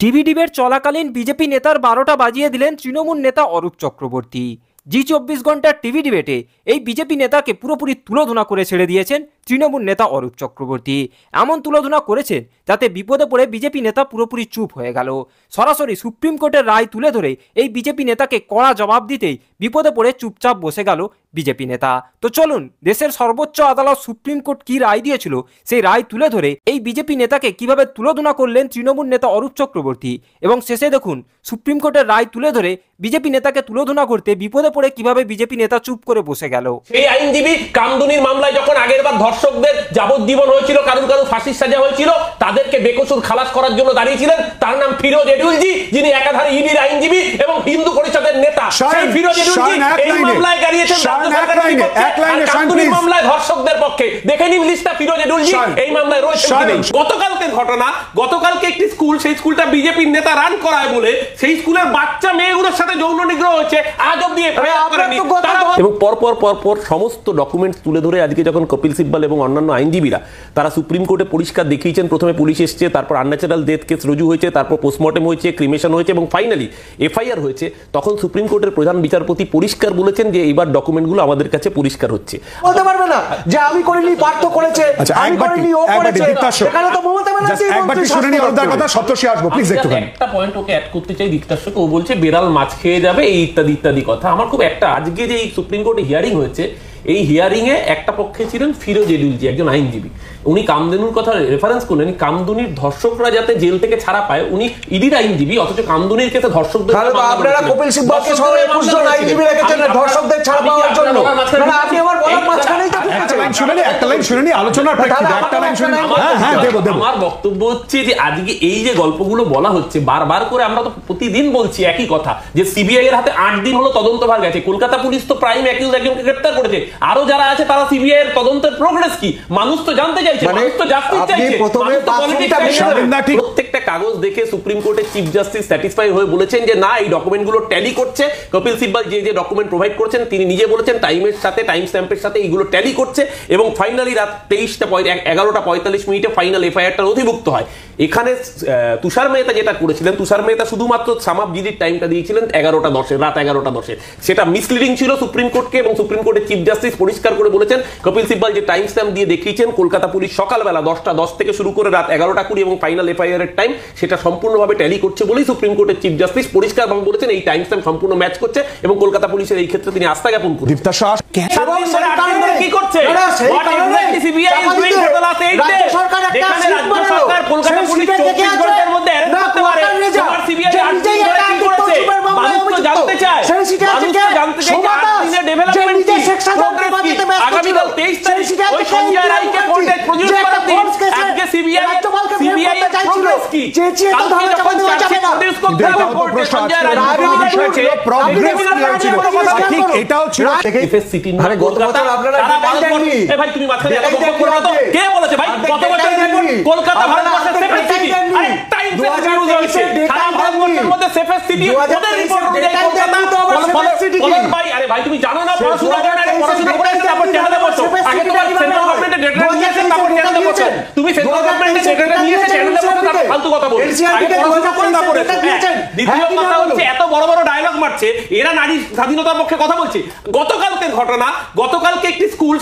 TV ডিবের চলাকালীন BJP নেতার বারোটা বাজিয়ে দিলেন তৃণমূল নেতা অরূপ চক্রবর্তী জি চব্বিশ ঘন্টার টিভি ডিবেটে এই বিজেপি নেতাকে পুরোপুরি তুলোধুনা করে ছেড়ে দিয়েছেন তৃণমূল নেতা অরূপ চক্রবর্তী এমন তুলোধনা করেছেন যাতে বিপদে পড়ে বিজেপি নেতা পুরোপুরি চুপ হয়ে গেল সরাসরি সুপ্রিম কোর্টের রায় তুলে ধরে এই বিজেপি নেতাকে কড়া জবাব দিতেই বিপদে পড়ে চুপচাপ বসে গেল বিজেপি নেতা তো চলুন দেশের সর্বোচ্চ আদালত সুপ্রিম কোর্ট কি রায় দিয়েছিল সেই রায় তুলে ধরে এই বিজেপি নেতাকে কিভাবে তুলোধনা করলেন তৃণমূল নেতা অরূপ চক্রবর্তী এবং শেষে দেখুন সুপ্রিম কোর্টের রায় তুলে ধরে বিজেপি নেতাকে তুলোধনা করতে বিপদে পড়ে কিভাবে বিজেপি নেতা চুপ করে বসে গেল এই আইনজীবী কামদুনির মামলায় যখন আগের বার ধর্ষকদের যাবজ্জীবন হয়েছিল কারুর কারুর ফাঁসির সাজা হয়েছিল তাদেরকে বেকসুর খালাস করার জন্য দাঁড়িয়েছিলেন তার নাম ফিরোজ এডুলজি যিনি একাধারে ইডির আইনজীবী এবং হিন্দু পরিষদের নেতা সেই ফিরোজ এডুলজি এই মামলায় দাঁড়িয়েছেন মামলায় ধর্ষকদের পক্ষে দেখে নিন লিস্টটা ফিরোজ এডুলজি এই মামলায় রয়েছে গতকালকে ঘটনা গতকালকে একটি স্কুল সেই স্কুলটা বিজেপির নেতা রান করায় বলে সেই স্কুলের বাচ্চা মেয়েগুলোর সাথে যৌন নিগ্রহ হচ্ছে আজ অব্দি এবং পরপর পরপর সমস্ত ডকুমেন্ট তুলে ধরে আজকে যখন কপিল সিব্বাল এবং অন্যান্য আইনজীবীরা তারা সুপ্রিম কোর্টে পরিষ্কার দেখিয়েছেন প্রথমে পুলিশ এসছে তারপর আনন্যাচারাল ডেথ কেস রুজু হয়েছে তারপর পোস্টমর্টেম হয়েছে ক্রিমেশন হয়েছে এবং ফাইনালি এফআইআর হয়েছে তখন সুপ্রিম কোর্টের প্রধান বিচারপতি পরিষ্কার বলেছেন যে এইবার ডকুমেন্টগুলো আমাদের কাছে পরিষ্কার হচ্ছে বলতে পারবে না যে আমি করিনি পার্থ করেছে আচ্ছা, আমি করিনি ও করেছে এখানে তো মমতা ব্যানার্জি একবার শুনে নি কথা সপ্তশী আসবো প্লিজ একটুখানি একটা পয়েন্ট ওকে অ্যাড করতে চাই দিকতার ও বলছে বেড়াল মাছ খেয়ে যাবে এই ইত্যাদি ইত্যাদি কথা আমার খুব একটা আজকে যে এই সুপ্রিম কোর্টে হিয়ারিং হয়েছে এই হিয়ারিংয়ে একটা পক্ষে ছিলেন ফিরোজ এলুলজি একজন আইনজীবী উনি কামদুনুর কথা রেফারেন্স করলেন কামদুনির ধর্ষকরা যাতে জেল থেকে ছাড়া পায় উনি ইডির আইনজীবী অথচ কামদুনির ক্ষেত্রে ধর্ষকদের আপনারা কপিল সিব্বলকে সহ 21 আইনজীবী রেখেছেন ধর্ষকদের ছাড়া পাওয়ার জন্য না মানে আপনি আমার বলার মাঝখানেই তো একটা লাইন একটা লাইন হ্যাঁ হ্যাঁ দেব দেব আমার বক্তব্য হচ্ছে যে আজকে এই যে গল্পগুলো বলা হচ্ছে বারবার করে আমরা তো প্রতিদিন বলছি একই কথা যে সিবিআই এর হাতে আট দিন হলো তদন্তভার গেছে কলকাতা পুলিশ তো প্রাইম অ্যাকিউজ একজনকে গ্রেফতার করেছে আরো যারা আছে তারা সিবিআই এর তদন্তের প্রোগ্রেস কি মানুষ তো জানতে চাইছে মানে মানুষ তো জাস্টিস চাইছে প্রত্যেকটা কাগজ দেখে সুপ্রিম কোর্টের চিফ জাস্টিস স্যাটিসফাই হয়ে বলেছেন যে না এই ডকুমেন্টগুলো ট্যালি করছে কপিল সিব্বাল যে যে ডকুমেন্ট প্রোভাইড করছেন তিনি নিজে বলেছেন টাইমের সাথে টাইম স্ট্যাম্পের সাথে এইগুলো ট্যালি করছে এবং ফাইনালি রাত তেইশটা এগারোটা পঁয়তাল্লিশ মিনিটে ফাইনাল এফআইআরটা অধিভুক্ত হয় এখানে তুষার মেহতা যেটা করেছিলেন তুষার মেহতা শুধুমাত্র সামাব জিদির টাইমটা দিয়েছিলেন এগারোটা দশে রাত এগারোটা দশে সেটা মিসলিডিং ছিল সুপ্রিম কোর্টকে এবং সুপ্রিম কোর্টের চিফ জাস্টিস ইন্ডাস্ট্রিজ পরিষ্কার করে বলেছেন কপিল সিব্বাল যে টাইম স্ট্যাম্প দিয়ে দেখিয়েছেন কলকাতা পুলিশ সকালবেলা দশটা দশ থেকে শুরু করে রাত এগারোটা কুড়ি এবং ফাইনাল এফআইআর এর টাইম সেটা সম্পূর্ণভাবে ট্যালি করছে বলেই সুপ্রিম কোর্টের চিফ জাস্টিস পরিষ্কার পরিষ্কারভাবে বলেছেন এই টাইম স্ট্যাম্প সম্পূর্ণ ম্যাচ করছে এবং কলকাতা পুলিশের এই ক্ষেত্রে তিনি আস্থা জ্ঞাপন করছেন দীপ্তা শাস কি করছে সরকার কলকাতা পুলিশ চব্বিশ ঘন্টার মধ্যে সঞ্জয় রায়কে কোর্টে প্রযোজ্য ভাই তুমি জানো না পড়াশোনা করে পড়াশোনা আগে তোমার হ্যাঁ, হ্যাঁ, হ্যাঁ,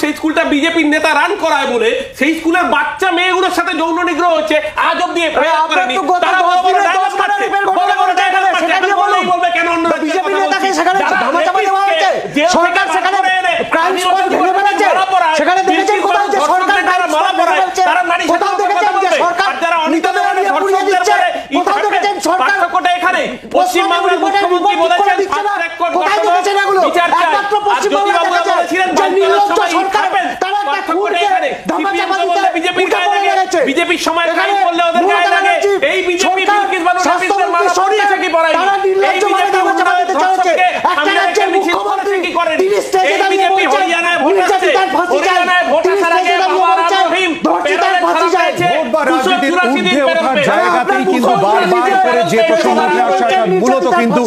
সেই স্কুলটা বিজেপির নেতা রান করায় বলে সেই স্কুলের বাচ্চা মেয়েগুলোর সাথে যৌন নিগ্রহ হচ্ছে আজ অব্দি বলবে কেন অন্যরা পশ্চিমবাংলার মুখ্যমন্ত্রী বলেছেন ফাস্ট ট্র্যাক কোর্ট গঠন এগুলো একমাত্র পশ্চিমবাংলার বলেছিলেন নির্লজ্জ সরকার তারা একটা খুনকে ধামাচাপা দিতে বিজেপির গায়ে লাগে বিজেপির সময় গায়ে পড়লে ওদের গায়ে লাগে এই বিজেপি বিলকিস বানু সাবিতের মালা পড়িয়েছে কি পড়াই তারা নির্লজ্জ ভাবে ধামাচাপা দিতে চলেছে একটা রাজ্যের মুখ্যমন্ত্রী তিনি স্টেজে দাঁড়িয়ে বলছেন হরিয়ানায় ভোট আছে হরিয়ানায় ভোট আসার আগে বাবা রাম রহিম ধর্ষিতার ফাঁসি চাইছে ভোট বা রাজনীতির ঊর্ধ্বে বারবার করে যে প্রসঙ্গটি আসা মূলত কিন্তু